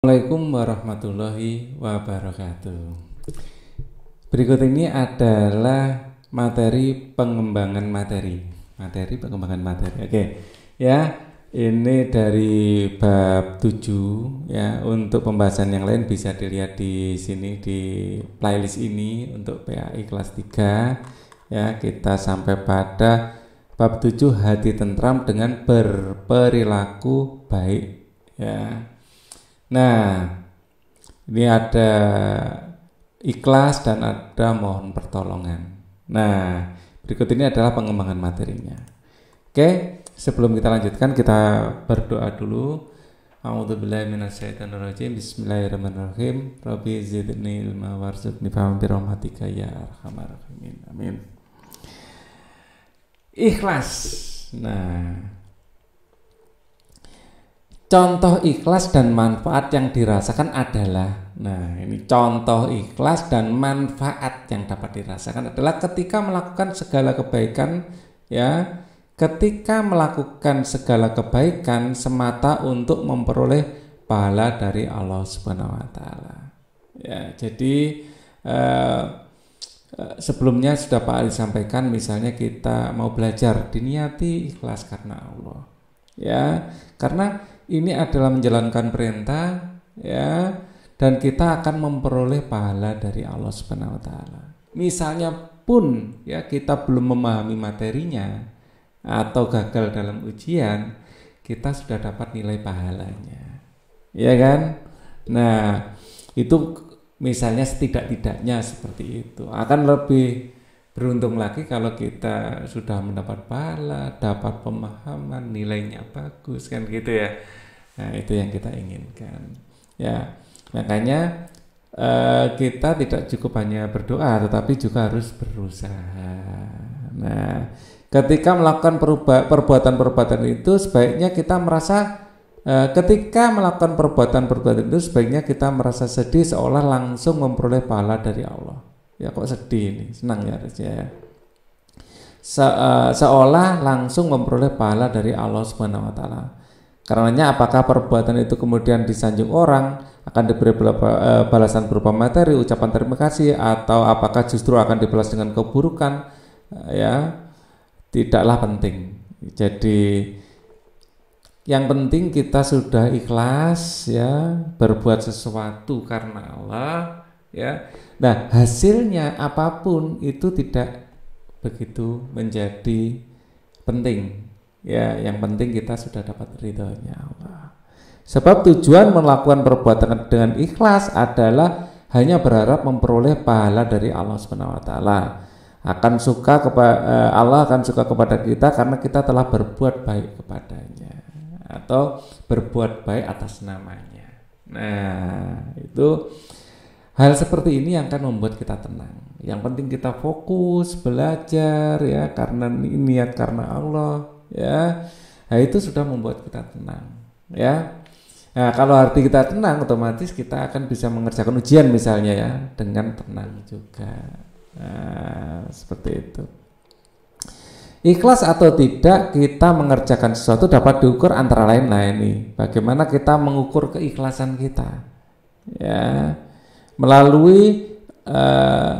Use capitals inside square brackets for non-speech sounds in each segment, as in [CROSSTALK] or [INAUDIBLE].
Assalamualaikum warahmatullahi wabarakatuh. Berikut ini adalah materi pengembangan materi. Materi pengembangan materi. Oke. Ya, ini dari bab 7 ya. Untuk pembahasan yang lain bisa dilihat di sini di playlist ini untuk PAI kelas 3 ya. Kita sampai pada bab 7 hati tentram dengan berperilaku baik ya Nah, ini ada ikhlas dan ada mohon pertolongan. Nah, berikut ini adalah pengembangan materinya. Oke, sebelum kita lanjutkan kita berdoa dulu. A'udzubillahi minasyaitonirrajim. Bismillahirrahmanirrahim. Rabbi zidni ilma warzuqni fahman bi rahmatika ya arhamar rahimin. Amin. Ikhlas. Nah, contoh ikhlas dan manfaat yang dirasakan adalah nah ini contoh ikhlas dan manfaat yang dapat dirasakan adalah ketika melakukan segala kebaikan ya ketika melakukan segala kebaikan semata untuk memperoleh pahala dari Allah Subhanahu wa taala. Ya, jadi eh, eh sebelumnya sudah Pak Ali sampaikan misalnya kita mau belajar diniati ikhlas karena Allah. Ya, karena ini adalah menjalankan perintah ya dan kita akan memperoleh pahala dari Allah Subhanahu wa taala. Misalnya pun ya kita belum memahami materinya atau gagal dalam ujian, kita sudah dapat nilai pahalanya. Ya kan? Nah, itu misalnya setidak-tidaknya seperti itu. Akan lebih beruntung lagi kalau kita sudah mendapat pahala, dapat pemahaman, nilainya bagus kan gitu ya. Nah, itu yang kita inginkan. Ya, makanya uh, kita tidak cukup hanya berdoa, tetapi juga harus berusaha. Nah, ketika melakukan perbuatan-perbuatan itu, sebaiknya kita merasa uh, ketika melakukan perbuatan-perbuatan itu, sebaiknya kita merasa sedih seolah langsung memperoleh pahala dari Allah. Ya kok sedih ini, senang ya harusnya Se, uh, seolah langsung memperoleh pahala dari Allah Subhanahu wa taala. Karenanya apakah perbuatan itu kemudian disanjung orang akan diberi eh, balasan berupa materi, ucapan terima kasih atau apakah justru akan dibalas dengan keburukan eh, ya tidaklah penting. Jadi yang penting kita sudah ikhlas ya berbuat sesuatu karena Allah ya. Nah, hasilnya apapun itu tidak begitu menjadi penting Ya, yang penting kita sudah dapat ridhonya Allah. Sebab tujuan melakukan perbuatan dengan ikhlas adalah hanya berharap memperoleh pahala dari Allah Subhanahu wa taala. Akan suka kepada e, Allah akan suka kepada kita karena kita telah berbuat baik kepadanya atau berbuat baik atas namanya. Nah, itu hal seperti ini yang akan membuat kita tenang. Yang penting kita fokus belajar ya karena niat karena Allah ya nah itu sudah membuat kita tenang ya nah kalau hati kita tenang otomatis kita akan bisa mengerjakan ujian misalnya ya dengan tenang juga nah, seperti itu Ikhlas atau tidak kita mengerjakan sesuatu dapat diukur antara lain nah ini bagaimana kita mengukur keikhlasan kita ya melalui uh,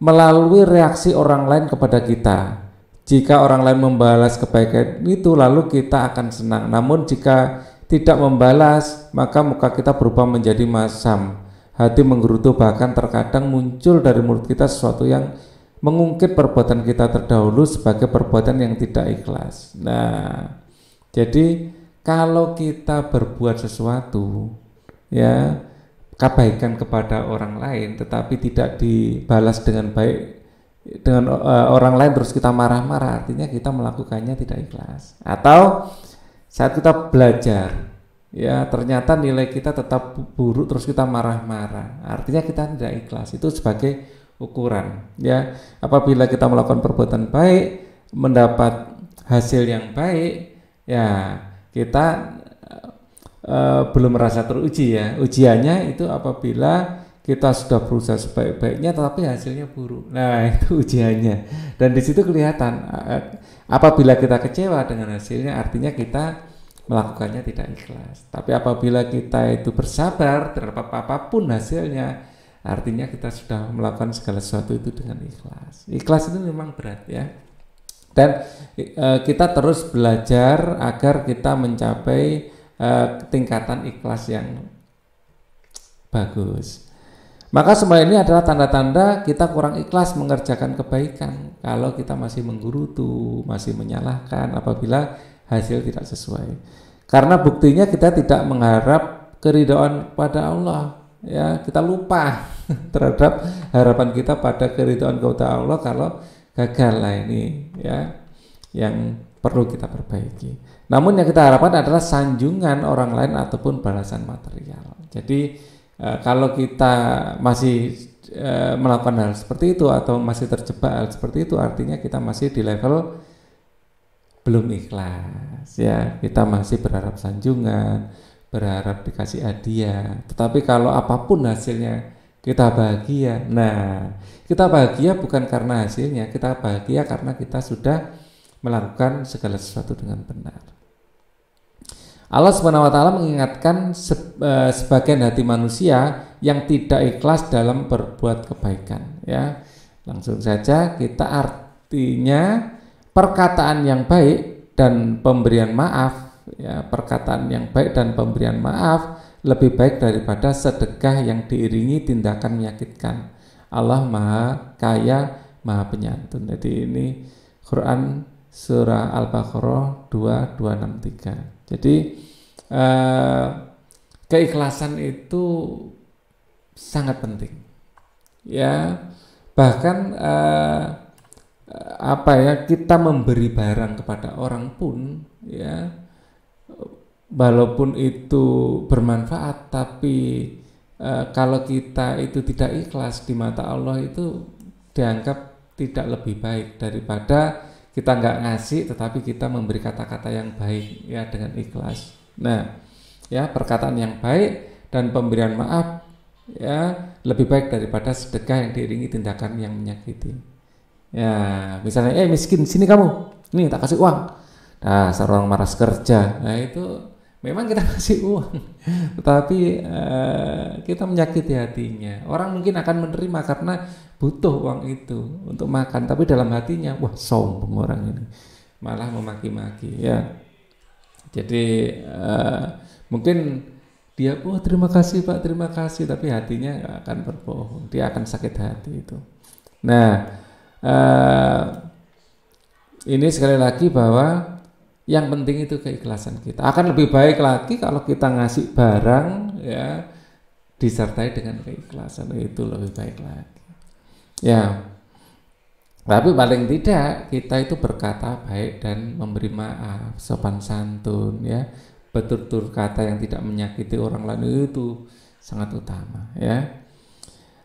melalui reaksi orang lain kepada kita jika orang lain membalas kebaikan itu, lalu kita akan senang. Namun, jika tidak membalas, maka muka kita berubah menjadi masam. Hati menggerutu, bahkan terkadang muncul dari mulut kita sesuatu yang mengungkit perbuatan kita terdahulu sebagai perbuatan yang tidak ikhlas. Nah, jadi kalau kita berbuat sesuatu, ya, kebaikan kepada orang lain, tetapi tidak dibalas dengan baik dengan uh, orang lain terus kita marah-marah artinya kita melakukannya tidak ikhlas atau saat kita belajar ya ternyata nilai kita tetap buruk terus kita marah-marah artinya kita tidak ikhlas itu sebagai ukuran ya apabila kita melakukan perbuatan baik mendapat hasil yang baik ya kita uh, belum merasa teruji ya ujiannya itu apabila kita sudah berusaha sebaik-baiknya tetapi hasilnya buruk. Nah, [LAUGHS] itu ujiannya. Dan di situ kelihatan eh, eh, apabila kita kecewa dengan hasilnya artinya kita melakukannya tidak ikhlas. Tapi apabila kita itu bersabar terhadap apapun hasilnya artinya kita sudah melakukan segala sesuatu itu dengan ikhlas. Ikhlas itu memang berat ya. Dan e, kita terus belajar agar kita mencapai e, tingkatan ikhlas yang bagus. Maka semua ini adalah tanda-tanda kita kurang ikhlas mengerjakan kebaikan kalau kita masih menggerutu, masih menyalahkan apabila hasil tidak sesuai. Karena buktinya kita tidak mengharap keridhaan pada Allah, ya kita lupa [LAUGHS] terhadap harapan kita pada keridhaan kepada Allah kalau gagal lah ini ya yang perlu kita perbaiki. Namun yang kita harapkan adalah sanjungan orang lain ataupun balasan material. Jadi Eh, kalau kita masih e, melakukan hal seperti itu atau masih terjebak hal seperti itu artinya kita masih di level belum ikhlas ya kita masih berharap sanjungan berharap dikasih hadiah tetapi kalau apapun hasilnya kita bahagia nah kita bahagia bukan karena hasilnya kita bahagia karena kita sudah melakukan segala sesuatu dengan benar Allah Subhanahu wa taala mengingatkan se, uh, sebagian hati manusia yang tidak ikhlas dalam berbuat kebaikan ya. Langsung saja kita artinya perkataan yang baik dan pemberian maaf ya, perkataan yang baik dan pemberian maaf lebih baik daripada sedekah yang diiringi tindakan menyakitkan. Allah Maha Kaya, Maha Penyantun. Jadi ini Quran surah Al-Baqarah 2263. Jadi eh, keikhlasan itu sangat penting. Ya, bahkan eh, apa ya kita memberi barang kepada orang pun ya walaupun itu bermanfaat tapi eh, kalau kita itu tidak ikhlas di mata Allah itu dianggap tidak lebih baik daripada kita nggak ngasih tetapi kita memberi kata-kata yang baik ya dengan ikhlas nah ya perkataan yang baik dan pemberian maaf ya lebih baik daripada sedekah yang diiringi tindakan yang menyakiti ya misalnya eh miskin sini kamu nih tak kasih uang nah seorang maras kerja nah itu Memang kita [LAUGHS] kasih uang, tetapi uh, kita menyakiti hatinya. Orang mungkin akan menerima karena butuh uang itu untuk makan, tapi dalam hatinya, wah sombong orang ini, malah memaki-maki. Ya, jadi uh, mungkin dia, wah oh, terima kasih pak, terima kasih, tapi hatinya akan berbohong, dia akan sakit hati itu. Nah, uh, ini sekali lagi bahwa yang penting itu keikhlasan kita. Akan lebih baik lagi kalau kita ngasih barang ya disertai dengan keikhlasan itu lebih baik lagi. Ya. Tapi paling tidak kita itu berkata baik dan memberi maaf, sopan santun ya. Betul-betul kata yang tidak menyakiti orang lain itu sangat utama ya.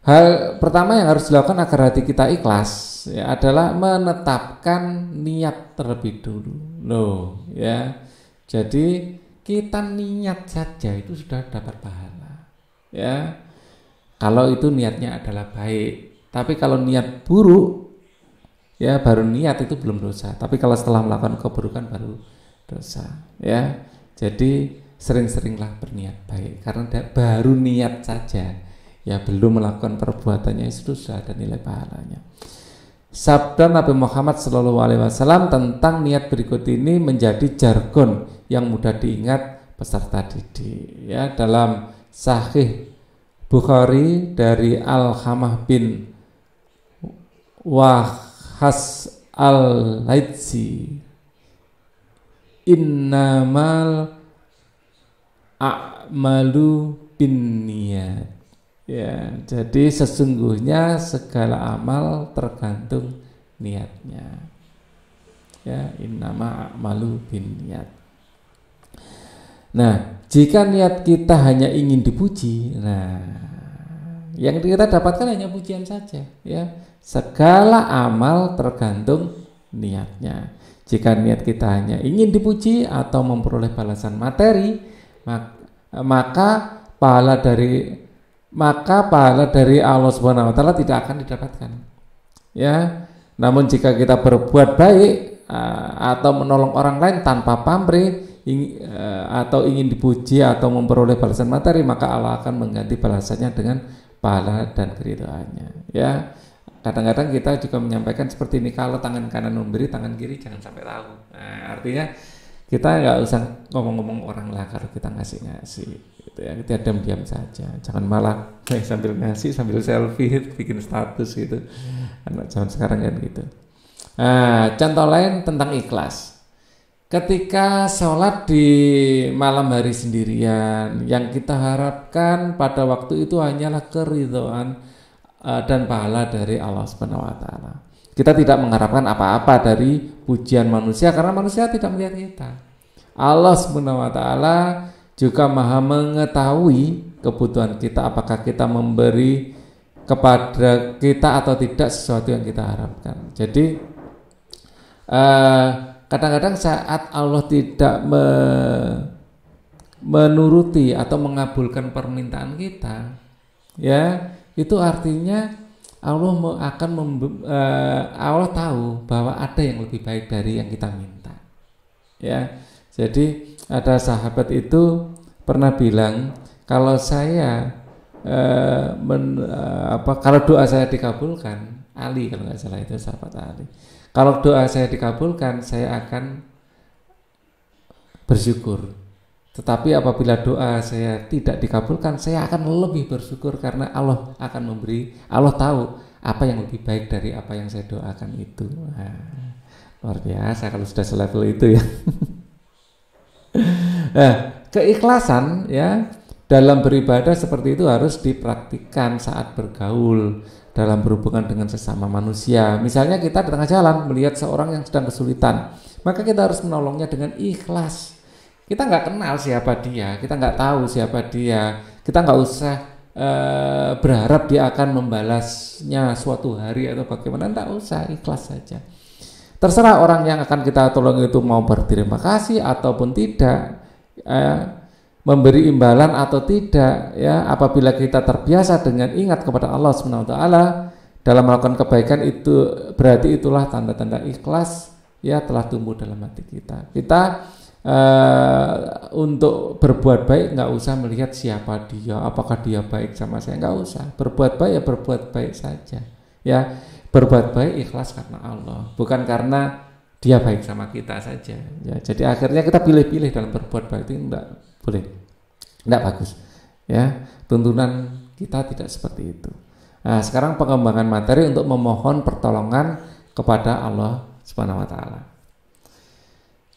Hal pertama yang harus dilakukan agar hati kita ikhlas ya, adalah menetapkan niat terlebih dulu. Loh, ya. Jadi kita niat saja itu sudah dapat pahala. Ya. Kalau itu niatnya adalah baik, tapi kalau niat buruk ya baru niat itu belum dosa. Tapi kalau setelah melakukan keburukan baru dosa, ya. Jadi sering-seringlah berniat baik karena baru niat saja ya belum melakukan perbuatannya itu sudah ada nilai pahalanya. Sabda Nabi Muhammad Shallallahu Alaihi Wasallam tentang niat berikut ini menjadi jargon yang mudah diingat peserta didik. Ya, dalam Sahih Bukhari dari Al Hamah bin Wahhas Al Laitsi Innamal A'malu bin niat Ya, jadi sesungguhnya segala amal tergantung niatnya. Ya, innama a'malu bin niat. Nah, jika niat kita hanya ingin dipuji, nah yang kita dapatkan hanya pujian saja, ya. Segala amal tergantung niatnya. Jika niat kita hanya ingin dipuji atau memperoleh balasan materi, maka pahala dari maka pahala dari Allah Subhanahu wa taala tidak akan didapatkan. Ya. Namun jika kita berbuat baik eh, atau menolong orang lain tanpa pamrih eh, atau ingin dipuji atau memperoleh balasan materi, maka Allah akan mengganti balasannya dengan pahala dan keridhaannya, Ya. Kadang-kadang kita juga menyampaikan seperti ini kalau tangan kanan memberi, tangan kiri jangan sampai tahu. Nah, artinya kita nggak usah ngomong-ngomong orang lah kalau kita ngasih ngasih gitu ya kita diam-diam saja jangan malah eh, [LAUGHS] sambil ngasih sambil selfie bikin status gitu anak zaman sekarang kan gitu nah, contoh lain tentang ikhlas ketika sholat di malam hari sendirian yang kita harapkan pada waktu itu hanyalah keridhaan eh, dan pahala dari Allah Subhanahu Wa Taala kita tidak mengharapkan apa-apa dari pujian manusia karena manusia tidak melihat kita. Allah Subhanahu wa taala juga Maha mengetahui kebutuhan kita apakah kita memberi kepada kita atau tidak sesuatu yang kita harapkan. Jadi kadang eh, kadang-kadang saat Allah tidak me menuruti atau mengabulkan permintaan kita, ya itu artinya Allah akan mem, uh, eh, Allah tahu bahwa ada yang lebih baik dari yang kita minta. Ya. Jadi ada sahabat itu pernah bilang kalau saya uh, men, uh, apa kalau doa saya dikabulkan, Ali kalau nggak salah itu sahabat Ali. Kalau doa saya dikabulkan, saya akan bersyukur tetapi apabila doa saya tidak dikabulkan, saya akan lebih bersyukur karena Allah akan memberi, Allah tahu apa yang lebih baik dari apa yang saya doakan itu. Nah, luar biasa kalau sudah selevel itu ya. [LAUGHS] nah, keikhlasan ya dalam beribadah seperti itu harus dipraktikkan saat bergaul dalam berhubungan dengan sesama manusia. Misalnya kita di tengah jalan melihat seorang yang sedang kesulitan, maka kita harus menolongnya dengan ikhlas kita nggak kenal siapa dia, kita nggak tahu siapa dia, kita nggak usah uh, berharap dia akan membalasnya suatu hari atau bagaimana, nggak usah, ikhlas saja. Terserah orang yang akan kita tolong itu mau berterima kasih ataupun tidak, uh, memberi imbalan atau tidak, ya apabila kita terbiasa dengan ingat kepada Allah swt dalam melakukan kebaikan itu berarti itulah tanda-tanda ikhlas ya telah tumbuh dalam hati kita. Kita Uh, untuk berbuat baik nggak usah melihat siapa dia, apakah dia baik sama saya nggak usah. Berbuat baik ya berbuat baik saja. Ya berbuat baik ikhlas karena Allah, bukan karena dia baik sama kita saja. Ya, jadi akhirnya kita pilih-pilih dalam berbuat baik itu enggak boleh, enggak bagus. Ya tuntunan kita tidak seperti itu. Nah sekarang pengembangan materi untuk memohon pertolongan kepada Allah Subhanahu Wa Taala.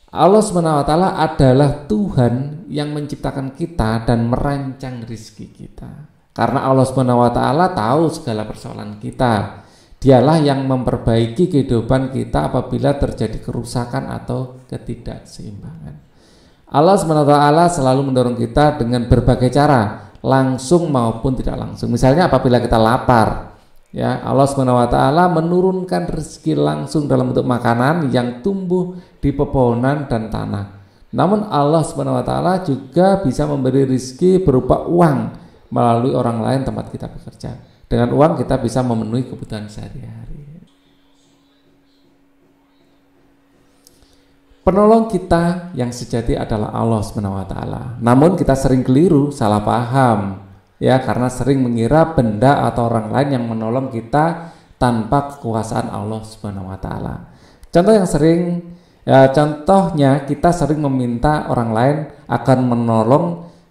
Allah SWT adalah Tuhan yang menciptakan kita dan merancang rezeki kita. Karena Allah SWT tahu segala persoalan kita. Dialah yang memperbaiki kehidupan kita apabila terjadi kerusakan atau ketidakseimbangan. Allah SWT selalu mendorong kita dengan berbagai cara, langsung maupun tidak langsung. Misalnya apabila kita lapar, Ya, Allah Subhanahu wa taala menurunkan rezeki langsung dalam bentuk makanan yang tumbuh di pepohonan dan tanah. Namun Allah Subhanahu wa taala juga bisa memberi rizki berupa uang melalui orang lain tempat kita bekerja. Dengan uang kita bisa memenuhi kebutuhan sehari-hari. Penolong kita yang sejati adalah Allah Subhanahu wa taala. Namun kita sering keliru, salah paham ya karena sering mengira benda atau orang lain yang menolong kita tanpa kekuasaan Allah Subhanahu wa taala. Contoh yang sering ya contohnya kita sering meminta orang lain akan menolong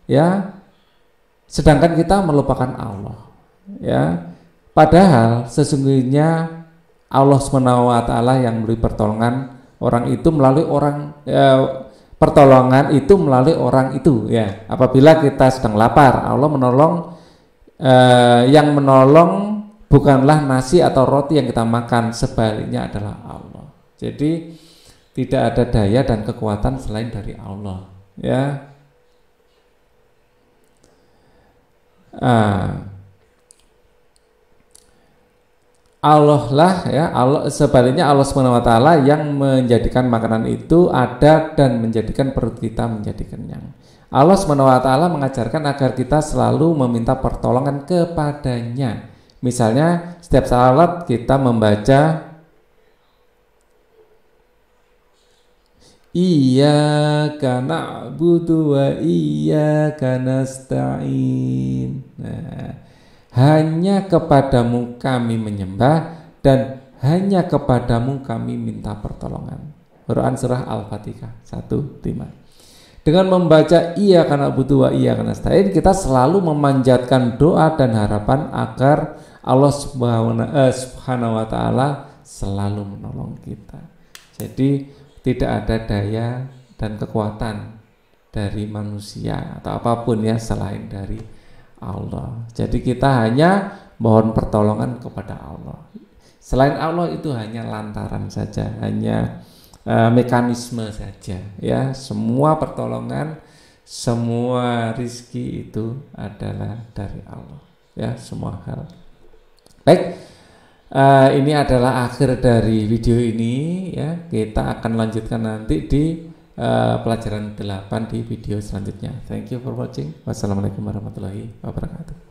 ya sedangkan kita melupakan Allah ya. Padahal sesungguhnya Allah Subhanahu wa taala yang beri pertolongan orang itu melalui orang ya, pertolongan itu melalui orang itu ya. Apabila kita sedang lapar, Allah menolong eh, yang menolong bukanlah nasi atau roti yang kita makan, sebaliknya adalah Allah. Jadi tidak ada daya dan kekuatan selain dari Allah, ya. Ah. Allah lah ya Allah sebaliknya Allah Subhanahu wa taala yang menjadikan makanan itu ada dan menjadikan perut kita menjadi kenyang. Allah Subhanahu wa taala mengajarkan agar kita selalu meminta pertolongan kepadanya. Misalnya setiap salat kita membaca Iya karena butuh iya karena stain. Nah, hanya kepadamu kami menyembah dan hanya kepadamu kami minta pertolongan. Quran Surah Al-Fatihah 5 Dengan membaca iya karena butuh wa iya karena stain, kita selalu memanjatkan doa dan harapan agar Allah eh, Subhanahu wa Ta'ala selalu menolong kita. Jadi tidak ada daya dan kekuatan dari manusia atau apapun ya selain dari Allah. Jadi kita hanya mohon pertolongan kepada Allah. Selain Allah itu hanya lantaran saja, hanya uh, mekanisme saja ya. Semua pertolongan, semua rizki itu adalah dari Allah ya, semua hal. Baik, uh, ini adalah akhir dari video ini ya. Kita akan lanjutkan nanti di Eh, pelajaran 8 di video selanjutnya. Thank you for watching. Wassalamualaikum warahmatullahi wabarakatuh.